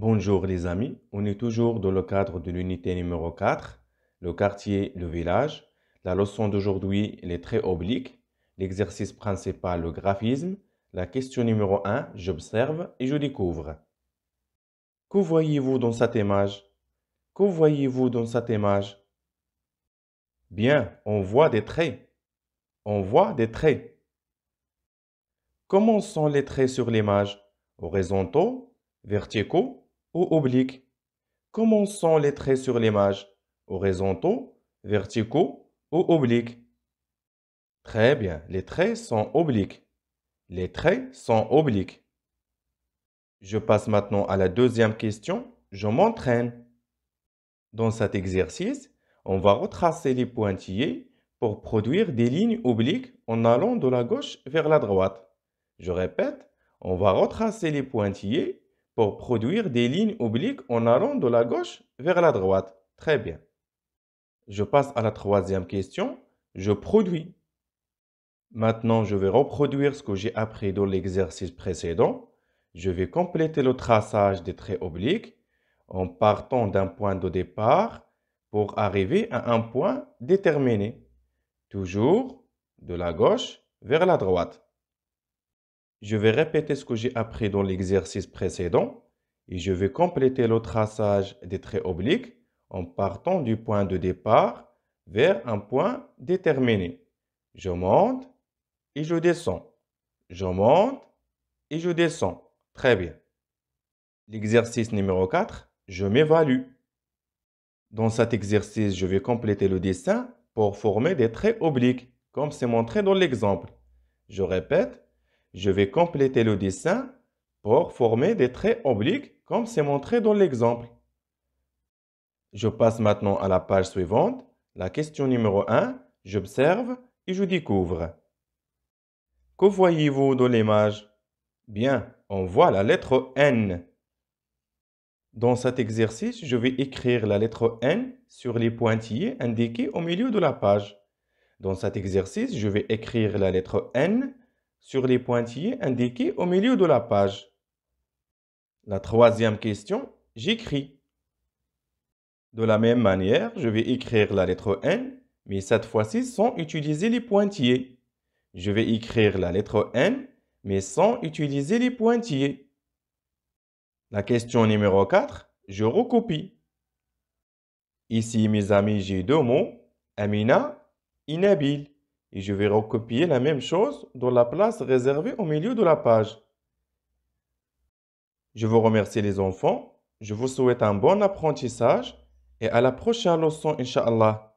Bonjour les amis, on est toujours dans le cadre de l'unité numéro 4, le quartier, le village. La leçon d'aujourd'hui, les traits obliques. L'exercice principal, le graphisme. La question numéro 1, j'observe et je découvre. Que voyez-vous dans cette image Que voyez-vous dans cette image Bien, on voit des traits. On voit des traits. Comment sont les traits sur l'image Horizontaux, verticaux ou obliques. Comment sont les traits sur l'image Horizontaux, verticaux ou obliques Très bien, les traits sont obliques. Les traits sont obliques. Je passe maintenant à la deuxième question. Je m'entraîne. Dans cet exercice, on va retracer les pointillés pour produire des lignes obliques en allant de la gauche vers la droite. Je répète, on va retracer les pointillés pour produire des lignes obliques en allant de la gauche vers la droite. Très bien. Je passe à la troisième question. Je produis. Maintenant, je vais reproduire ce que j'ai appris dans l'exercice précédent. Je vais compléter le traçage des traits obliques en partant d'un point de départ pour arriver à un point déterminé, toujours de la gauche vers la droite. Je vais répéter ce que j'ai appris dans l'exercice précédent et je vais compléter le traçage des traits obliques en partant du point de départ vers un point déterminé. Je monte et je descends. Je monte et je descends. Très bien. L'exercice numéro 4, je m'évalue. Dans cet exercice, je vais compléter le dessin pour former des traits obliques, comme c'est montré dans l'exemple. Je répète, je vais compléter le dessin pour former des traits obliques comme c'est montré dans l'exemple. Je passe maintenant à la page suivante, la question numéro 1, j'observe et je découvre. Que voyez-vous dans l'image Bien, on voit la lettre N. Dans cet exercice, je vais écrire la lettre N sur les pointillés indiqués au milieu de la page. Dans cet exercice, je vais écrire la lettre N sur les pointillés indiqués au milieu de la page. La troisième question, j'écris. De la même manière, je vais écrire la lettre N, mais cette fois-ci sans utiliser les pointillés. Je vais écrire la lettre N, mais sans utiliser les pointillés. La question numéro 4, je recopie. Ici, mes amis, j'ai deux mots, Amina inhabile. Et je vais recopier la même chose dans la place réservée au milieu de la page. Je vous remercie les enfants. Je vous souhaite un bon apprentissage et à la prochaine leçon, Inch'Allah.